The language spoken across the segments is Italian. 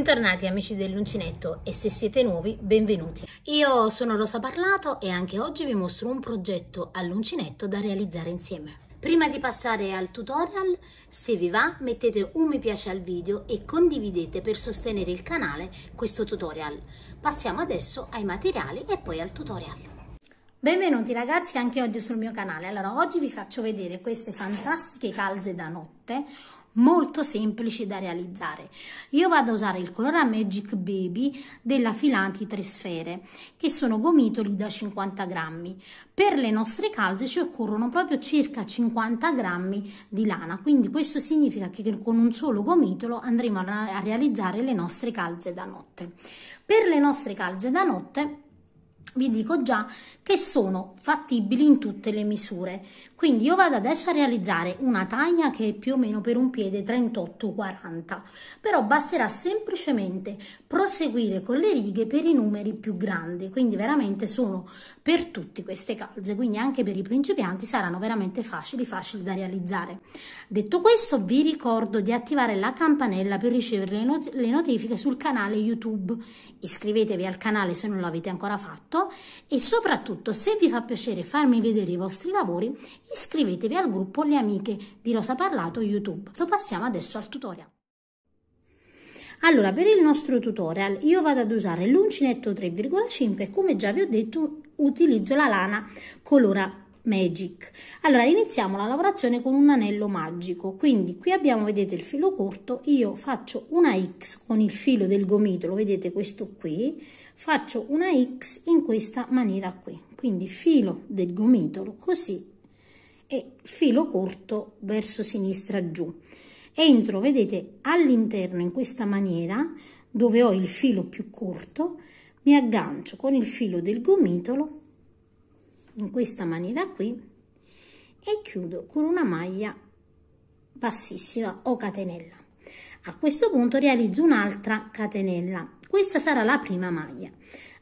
Bentornati amici dell'uncinetto e se siete nuovi benvenuti. Io sono Rosa Parlato e anche oggi vi mostro un progetto all'uncinetto da realizzare insieme. Prima di passare al tutorial, se vi va mettete un mi piace al video e condividete per sostenere il canale questo tutorial. Passiamo adesso ai materiali e poi al tutorial. Benvenuti ragazzi anche oggi sul mio canale. Allora oggi vi faccio vedere queste fantastiche calze da notte molto semplici da realizzare. Io vado a usare il colore Magic Baby della Filanti Tre Sfere, che sono gomitoli da 50 grammi. Per le nostre calze ci occorrono proprio circa 50 grammi di lana, quindi questo significa che con un solo gomitolo andremo a realizzare le nostre calze da notte. Per le nostre calze da notte vi dico già che sono fattibili in tutte le misure quindi io vado adesso a realizzare una taglia che è più o meno per un piede 38 40 però basterà semplicemente proseguire con le righe per i numeri più grandi quindi veramente sono per tutti queste calze quindi anche per i principianti saranno veramente facili facili da realizzare detto questo vi ricordo di attivare la campanella per ricevere le, not le notifiche sul canale youtube iscrivetevi al canale se non l'avete ancora fatto contatto e soprattutto se vi fa piacere farmi vedere i vostri lavori iscrivetevi al gruppo Le Amiche di Rosa Parlato YouTube. So, passiamo adesso al tutorial. Allora, per il nostro tutorial io vado ad usare l'uncinetto 3,5 e come già vi ho detto utilizzo la lana colora Magic. Allora iniziamo la lavorazione con un anello magico, quindi qui abbiamo, vedete, il filo corto, io faccio una X con il filo del gomitolo, vedete questo qui, faccio una X in questa maniera qui, quindi filo del gomitolo così e filo corto verso sinistra giù. Entro, vedete, all'interno in questa maniera, dove ho il filo più corto, mi aggancio con il filo del gomitolo in questa maniera qui e chiudo con una maglia bassissima o catenella a questo punto realizzo un'altra catenella questa sarà la prima maglia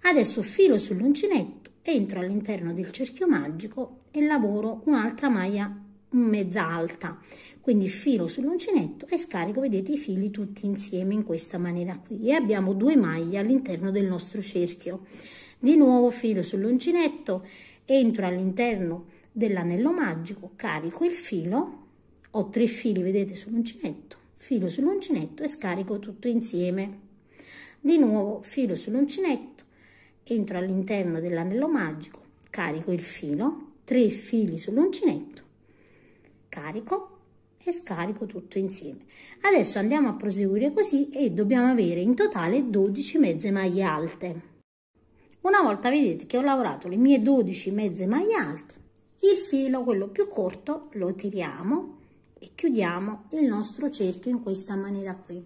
adesso filo sull'uncinetto entro all'interno del cerchio magico e lavoro un'altra maglia mezza alta quindi filo sull'uncinetto e scarico vedete i fili tutti insieme in questa maniera qui e abbiamo due maglie all'interno del nostro cerchio di nuovo filo sull'uncinetto entro all'interno dell'anello magico, carico il filo, ho tre fili, vedete, sull'uncinetto, filo sull'uncinetto e scarico tutto insieme. Di nuovo filo sull'uncinetto, entro all'interno dell'anello magico, carico il filo, tre fili sull'uncinetto, carico e scarico tutto insieme. Adesso andiamo a proseguire così e dobbiamo avere in totale 12 mezze maglie alte. Una volta vedete che ho lavorato le mie 12 mezze maglie alte, il filo, quello più corto, lo tiriamo e chiudiamo il nostro cerchio in questa maniera qui.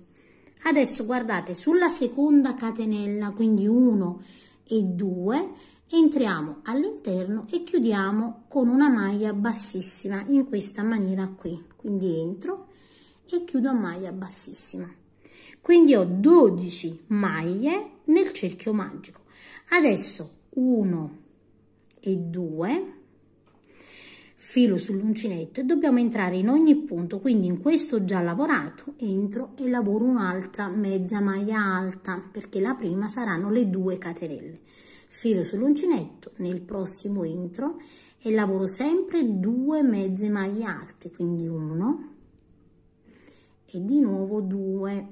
Adesso guardate sulla seconda catenella, quindi 1 e 2, entriamo all'interno e chiudiamo con una maglia bassissima in questa maniera qui. Quindi entro e chiudo a maglia bassissima. Quindi ho 12 maglie nel cerchio magico adesso 1 e 2 filo sull'uncinetto e dobbiamo entrare in ogni punto quindi in questo già lavorato entro e lavoro un'altra mezza maglia alta perché la prima saranno le due catenelle filo sull'uncinetto nel prossimo entro e lavoro sempre due mezze maglie alte quindi 1 e di nuovo 2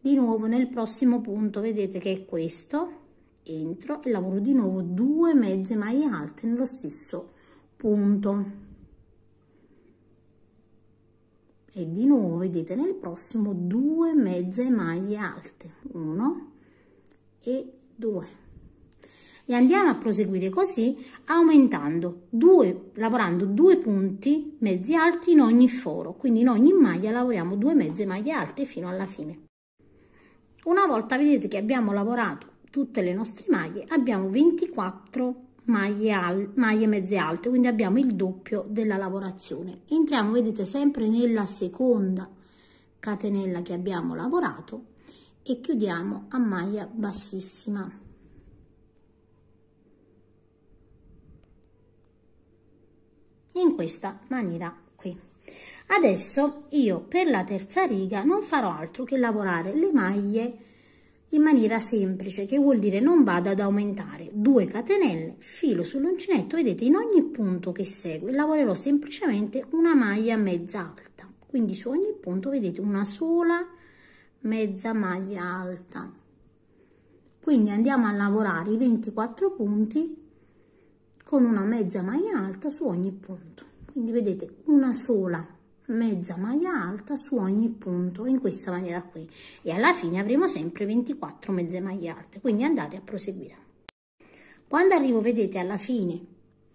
di nuovo nel prossimo punto vedete che è questo entro e lavoro di nuovo due mezze maglie alte nello stesso punto e di nuovo vedete nel prossimo due mezze maglie alte 1 e 2 e andiamo a proseguire così aumentando due lavorando due punti mezzi alti in ogni foro quindi in ogni maglia lavoriamo due mezze maglie alte fino alla fine una volta vedete che abbiamo lavorato tutte le nostre maglie, abbiamo 24 maglie, al, maglie mezze alte, quindi abbiamo il doppio della lavorazione. Entriamo, vedete, sempre nella seconda catenella che abbiamo lavorato e chiudiamo a maglia bassissima. in questa maniera qui. Adesso io per la terza riga non farò altro che lavorare le maglie in maniera semplice, che vuol dire non vado ad aumentare 2 catenelle, filo sull'uncinetto, vedete in ogni punto che segue lavorerò semplicemente una maglia mezza alta, quindi su ogni punto vedete una sola mezza maglia alta. Quindi andiamo a lavorare i 24 punti con una mezza maglia alta su ogni punto, quindi vedete una sola mezza maglia alta su ogni punto in questa maniera qui e alla fine avremo sempre 24 mezze maglie alte quindi andate a proseguire quando arrivo vedete alla fine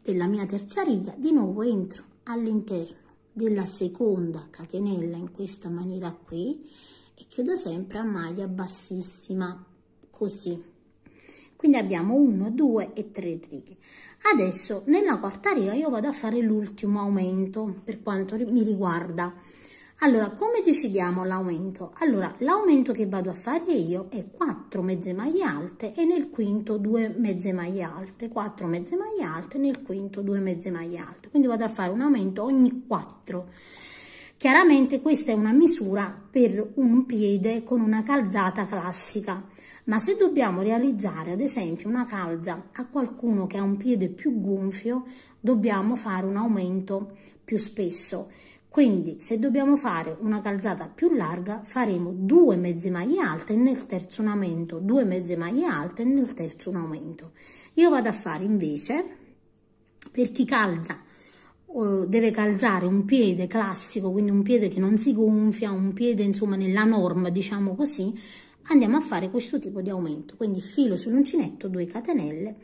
della mia terza riga di nuovo entro all'interno della seconda catenella in questa maniera qui e chiudo sempre a maglia bassissima così quindi abbiamo 1 2 e 3 righe Adesso nella quarta riga io vado a fare l'ultimo aumento per quanto mi riguarda. Allora, come decidiamo l'aumento? Allora, l'aumento che vado a fare io è 4 mezze maglie alte e nel quinto 2 mezze maglie alte, 4 mezze maglie alte e nel quinto 2 mezze maglie alte. Quindi vado a fare un aumento ogni 4. Chiaramente questa è una misura per un piede con una calzata classica ma se dobbiamo realizzare ad esempio una calza a qualcuno che ha un piede più gonfio, dobbiamo fare un aumento più spesso. Quindi se dobbiamo fare una calzata più larga faremo due mezze maglie alte nel terzo un aumento, due mezze maglie alte nel terzo un aumento. Io vado a fare invece per chi calza deve calzare un piede classico, quindi un piede che non si gonfia, un piede insomma nella norma, diciamo così, andiamo a fare questo tipo di aumento quindi filo sull'uncinetto 2 catenelle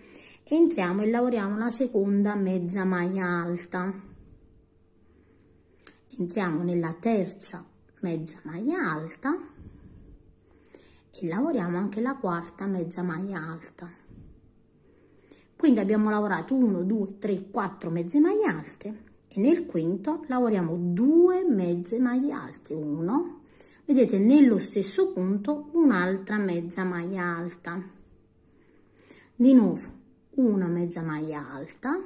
entriamo e lavoriamo la seconda mezza maglia alta entriamo nella terza mezza maglia alta e lavoriamo anche la quarta mezza maglia alta quindi abbiamo lavorato 1 2 3 4 mezze maglie alte e nel quinto lavoriamo 2 mezze maglie alte 1 vedete nello stesso punto un'altra mezza maglia alta di nuovo una mezza maglia alta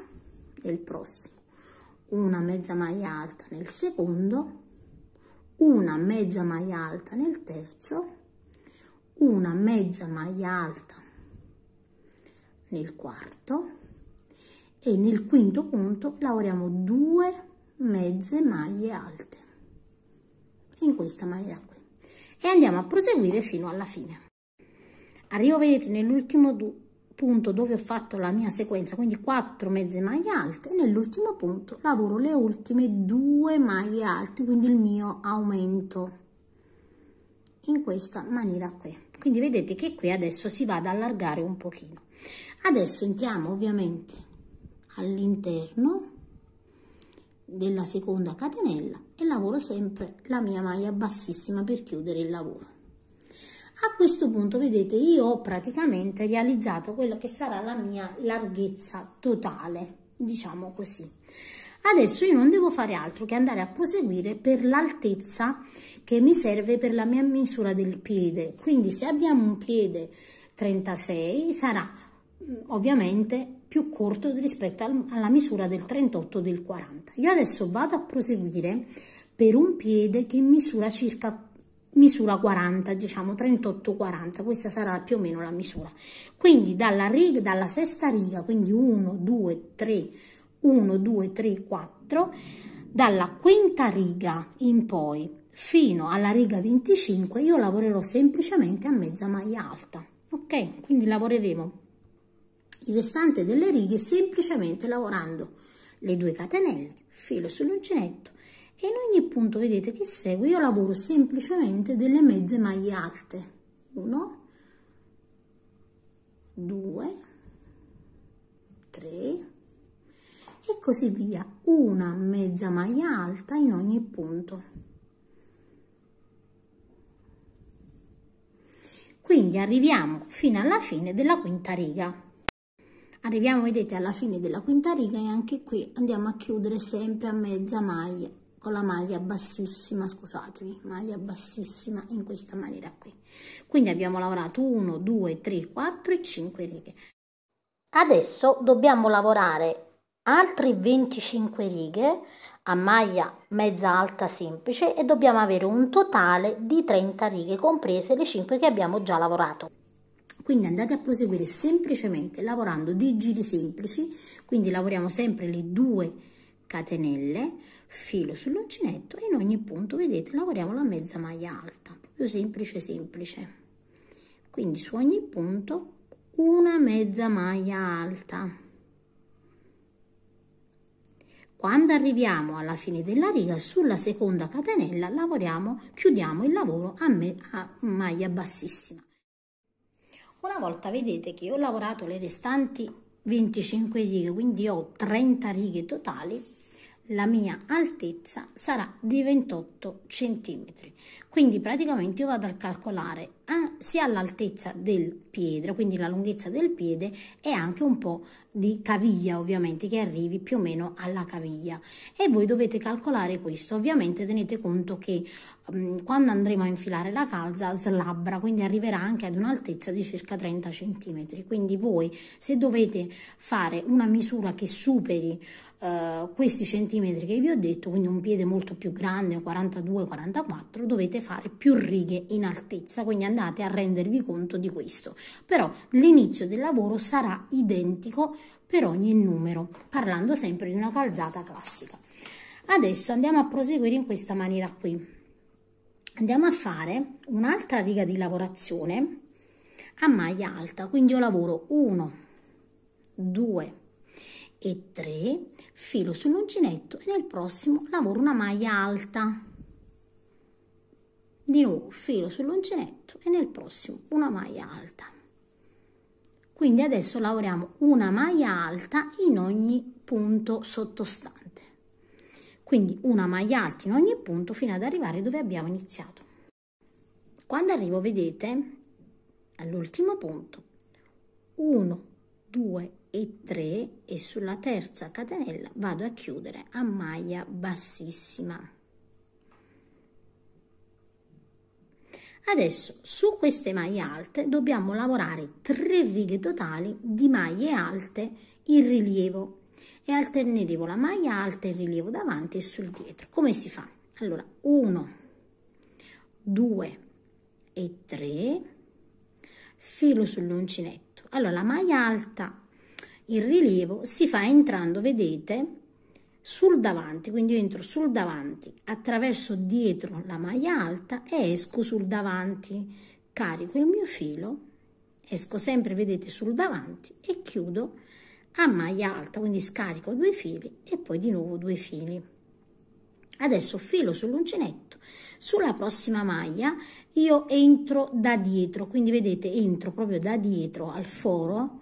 nel prossimo una mezza maglia alta nel secondo una mezza maglia alta nel terzo una mezza maglia alta nel quarto e nel quinto punto lavoriamo due mezze maglie alte in questa maglia qui e andiamo a proseguire fino alla fine. Arrivo, vedete, nell'ultimo punto dove ho fatto la mia sequenza, quindi 4 mezze maglie alte, nell'ultimo punto lavoro le ultime due maglie alte, quindi il mio aumento in questa maniera qui. Quindi vedete che qui adesso si va ad allargare un pochino. Adesso entriamo ovviamente all'interno della seconda catenella e lavoro sempre la mia maglia bassissima per chiudere il lavoro a questo punto vedete io ho praticamente realizzato quella che sarà la mia larghezza totale diciamo così adesso io non devo fare altro che andare a proseguire per l'altezza che mi serve per la mia misura del piede quindi se abbiamo un piede 36 sarà mm, ovviamente più corto rispetto al, alla misura del 38 del 40. Io adesso vado a proseguire per un piede che misura circa misura 40, diciamo 38-40, questa sarà più o meno la misura. Quindi dalla, riga, dalla sesta riga, quindi 1, 2, 3, 1, 2, 3, 4, dalla quinta riga in poi fino alla riga 25 io lavorerò semplicemente a mezza maglia alta, ok? Quindi lavoreremo il restante delle righe semplicemente lavorando le due catenelle, filo sull'uncinetto e in ogni punto vedete che segue io lavoro semplicemente delle mezze maglie alte 1 2 3 e così via una mezza maglia alta in ogni punto quindi arriviamo fino alla fine della quinta riga arriviamo vedete alla fine della quinta riga e anche qui andiamo a chiudere sempre a mezza maglia con la maglia bassissima scusatemi maglia bassissima in questa maniera qui quindi abbiamo lavorato 1 2 3 4 e 5 righe adesso dobbiamo lavorare altre 25 righe a maglia mezza alta semplice e dobbiamo avere un totale di 30 righe comprese le 5 che abbiamo già lavorato quindi andate a proseguire semplicemente lavorando dei giri semplici, quindi lavoriamo sempre le due catenelle, filo sull'uncinetto e in ogni punto, vedete, lavoriamo la mezza maglia alta, proprio semplice semplice. Quindi su ogni punto una mezza maglia alta. Quando arriviamo alla fine della riga, sulla seconda catenella lavoriamo, chiudiamo il lavoro a, me, a maglia bassissima. Una volta vedete che ho lavorato le restanti 25 righe, quindi ho 30 righe totali, la mia altezza sarà di 28 cm. Quindi praticamente io vado a calcolare eh, sia l'altezza del piede, quindi la lunghezza del piede e anche un po' di caviglia ovviamente che arrivi più o meno alla caviglia e voi dovete calcolare questo ovviamente tenete conto che um, quando andremo a infilare la calza slabbra quindi arriverà anche ad un'altezza di circa 30 cm quindi voi se dovete fare una misura che superi eh, questi centimetri che vi ho detto, quindi un piede molto più grande, 42-44, dovete fare più righe in altezza, quindi andate a rendervi conto di questo. Però l'inizio del lavoro sarà identico per ogni numero, parlando sempre di una calzata classica. Adesso andiamo a proseguire in questa maniera qui. Andiamo a fare un'altra riga di lavorazione a maglia alta, quindi io lavoro 1, 2 e 3 filo sull'uncinetto e nel prossimo lavoro una maglia alta di nuovo filo sull'uncinetto e nel prossimo una maglia alta quindi adesso lavoriamo una maglia alta in ogni punto sottostante quindi una maglia alta in ogni punto fino ad arrivare dove abbiamo iniziato quando arrivo vedete all'ultimo punto 1 2 3 e 3 e sulla terza catenella vado a chiudere a maglia bassissima. Adesso su queste maglie alte dobbiamo lavorare 3 righe totali di maglie alte in rilievo e alterneremo la maglia alta in rilievo davanti e sul dietro. Come si fa? Allora 1, 2 e 3, filo sull'uncinetto. Allora la maglia alta il rilievo si fa entrando, vedete, sul davanti, quindi io entro sul davanti, attraverso dietro la maglia alta e esco sul davanti, carico il mio filo, esco sempre, vedete, sul davanti e chiudo a maglia alta, quindi scarico due fili e poi di nuovo due fili. Adesso filo sull'uncinetto, sulla prossima maglia io entro da dietro, quindi vedete, entro proprio da dietro al foro,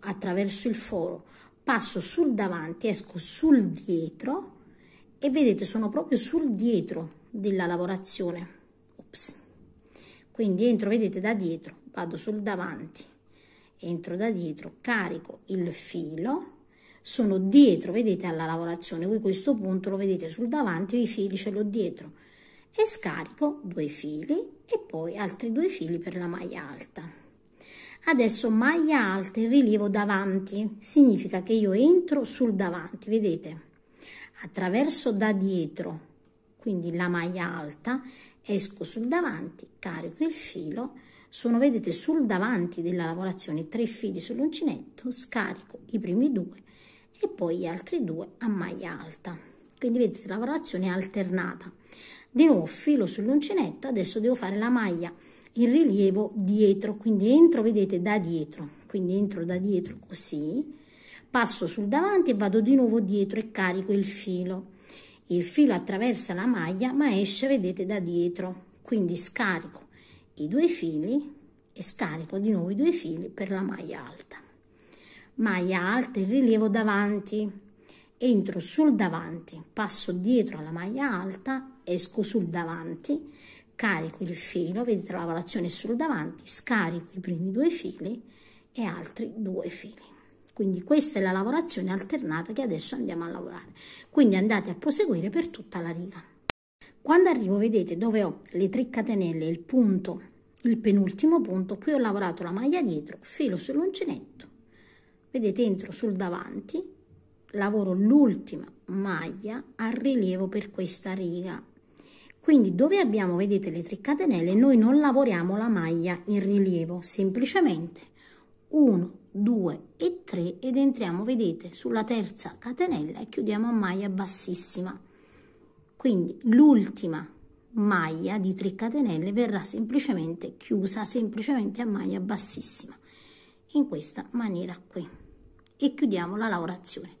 attraverso il foro, passo sul davanti, esco sul dietro e vedete sono proprio sul dietro della lavorazione. Ops. Quindi entro, vedete, da dietro, vado sul davanti, entro da dietro, carico il filo, sono dietro, vedete, alla lavorazione. Voi questo punto lo vedete sul davanti, i fili ce l'ho dietro e scarico due fili e poi altri due fili per la maglia alta adesso maglia alta e rilievo davanti significa che io entro sul davanti vedete attraverso da dietro quindi la maglia alta esco sul davanti carico il filo sono vedete sul davanti della lavorazione tre fili sull'uncinetto scarico i primi due e poi gli altri due a maglia alta quindi vedete la lavorazione alternata di nuovo filo sull'uncinetto adesso devo fare la maglia il rilievo dietro, quindi entro, vedete, da dietro, quindi entro da dietro così, passo sul davanti e vado di nuovo dietro e carico il filo. Il filo attraversa la maglia ma esce, vedete, da dietro, quindi scarico i due fili e scarico di nuovo i due fili per la maglia alta. Maglia alta e rilievo davanti, entro sul davanti, passo dietro alla maglia alta, esco sul davanti, carico il filo, vedete la lavorazione solo davanti, scarico i primi due fili e altri due fili. Quindi questa è la lavorazione alternata che adesso andiamo a lavorare. Quindi andate a proseguire per tutta la riga. Quando arrivo vedete dove ho le 3 catenelle, il punto, il penultimo punto, qui ho lavorato la maglia dietro, filo sull'uncinetto, vedete entro sul davanti, lavoro l'ultima maglia a rilievo per questa riga quindi dove abbiamo, vedete, le 3 catenelle, noi non lavoriamo la maglia in rilievo, semplicemente 1, 2 e 3 ed entriamo, vedete, sulla terza catenella e chiudiamo a maglia bassissima. Quindi l'ultima maglia di 3 catenelle verrà semplicemente chiusa, semplicemente a maglia bassissima, in questa maniera qui. E chiudiamo la lavorazione.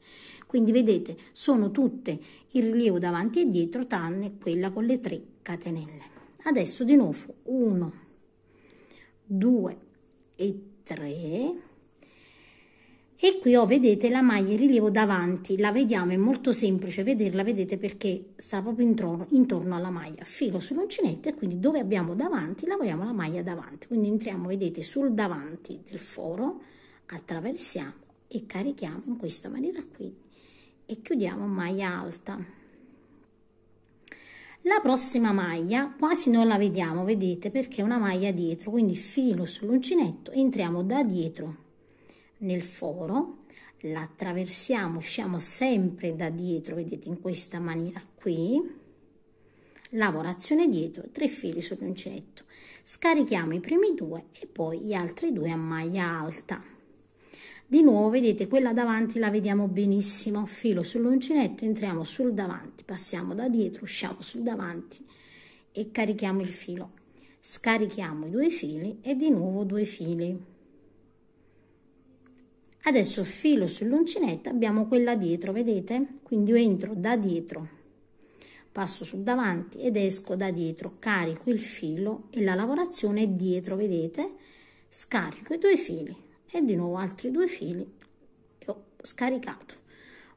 Quindi vedete, sono tutte il rilievo davanti e dietro, tranne quella con le 3 catenelle. Adesso di nuovo 1, 2 e 3. E qui ho, vedete, la maglia in rilievo davanti, la vediamo, è molto semplice vederla, vedete, perché sta proprio intorno, intorno alla maglia. Filo sull'uncinetto e quindi dove abbiamo davanti lavoriamo la maglia davanti. Quindi entriamo, vedete, sul davanti del foro, attraversiamo e carichiamo in questa maniera qui e chiudiamo maglia alta la prossima maglia quasi non la vediamo vedete perché è una maglia dietro quindi filo sull'uncinetto entriamo da dietro nel foro la attraversiamo usciamo sempre da dietro vedete in questa maniera qui lavorazione dietro 3 fili sull'uncinetto scarichiamo i primi due e poi gli altri due a maglia alta di nuovo, vedete, quella davanti la vediamo benissimo. Filo sull'uncinetto, entriamo sul davanti, passiamo da dietro, usciamo sul davanti e carichiamo il filo. Scarichiamo i due fili e di nuovo due fili. Adesso filo sull'uncinetto, abbiamo quella dietro, vedete? Quindi io entro da dietro, passo sul davanti ed esco da dietro, carico il filo e la lavorazione è dietro, vedete? Scarico i due fili, e di nuovo altri due fili e ho scaricato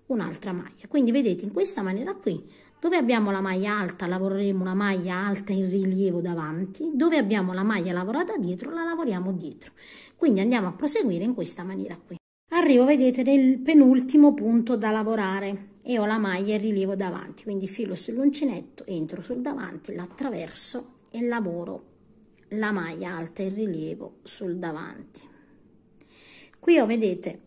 un'altra maglia quindi vedete in questa maniera qui dove abbiamo la maglia alta lavoreremo una maglia alta in rilievo davanti dove abbiamo la maglia lavorata dietro la lavoriamo dietro quindi andiamo a proseguire in questa maniera qui arrivo vedete nel penultimo punto da lavorare e ho la maglia in rilievo davanti quindi filo sull'uncinetto entro sul davanti l'attraverso e lavoro la maglia alta in rilievo sul davanti Qui ho, vedete,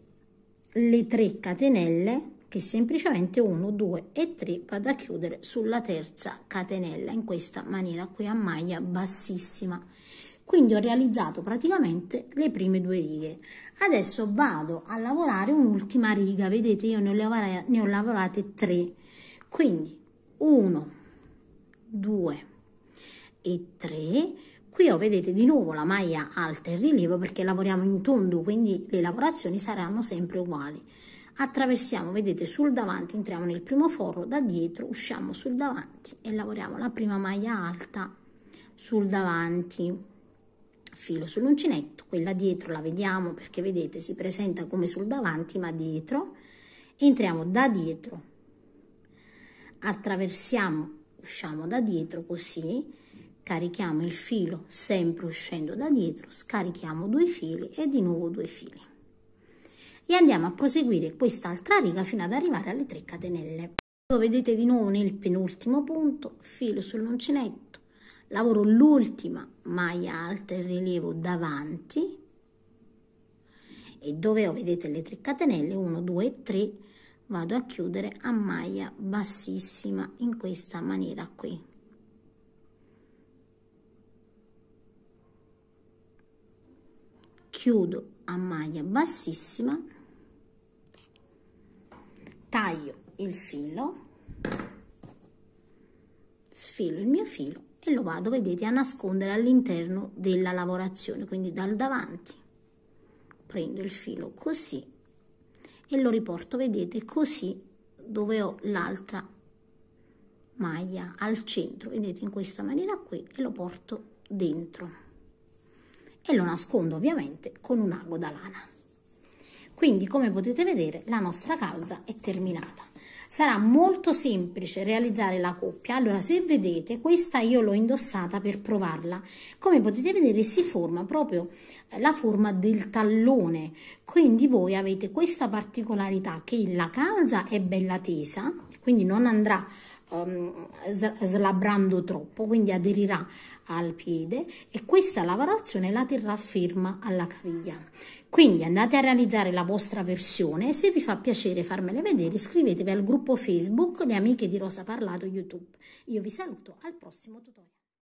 le tre catenelle che semplicemente 1, 2 e 3 vado a chiudere sulla terza catenella in questa maniera qui a maglia bassissima. Quindi ho realizzato praticamente le prime due righe. Adesso vado a lavorare un'ultima riga, vedete io ne ho, lavorate, ne ho lavorate tre. Quindi 1, 2 e 3 Qui ho, vedete di nuovo la maglia alta in rilievo perché lavoriamo in tondo, quindi le lavorazioni saranno sempre uguali. Attraversiamo, vedete, sul davanti entriamo nel primo foro, da dietro usciamo sul davanti e lavoriamo la prima maglia alta sul davanti filo sull'uncinetto, quella dietro la vediamo perché vedete si presenta come sul davanti ma dietro, entriamo da dietro, attraversiamo, usciamo da dietro così carichiamo il filo sempre uscendo da dietro scarichiamo due fili e di nuovo due fili e andiamo a proseguire quest'altra riga fino ad arrivare alle 3 catenelle lo vedete di nuovo nel penultimo punto filo sull'uncinetto lavoro l'ultima maglia alta e rilievo davanti e dove ho vedete le 3 catenelle 1 2 3 vado a chiudere a maglia bassissima in questa maniera qui chiudo a maglia bassissima taglio il filo sfilo il mio filo e lo vado vedete a nascondere all'interno della lavorazione quindi dal davanti prendo il filo così e lo riporto vedete così dove ho l'altra maglia al centro vedete in questa maniera qui e lo porto dentro e lo nascondo ovviamente con un ago da lana. Quindi come potete vedere la nostra calza è terminata. Sarà molto semplice realizzare la coppia, allora se vedete questa io l'ho indossata per provarla, come potete vedere si forma proprio eh, la forma del tallone, quindi voi avete questa particolarità che la calza è bella tesa, quindi non andrà um, slabrando troppo, quindi aderirà al piede e questa lavorazione la terrà ferma alla caviglia. Quindi andate a realizzare la vostra versione e se vi fa piacere farmele vedere iscrivetevi al gruppo Facebook Le Amiche di Rosa Parlato YouTube. Io vi saluto al prossimo tutorial.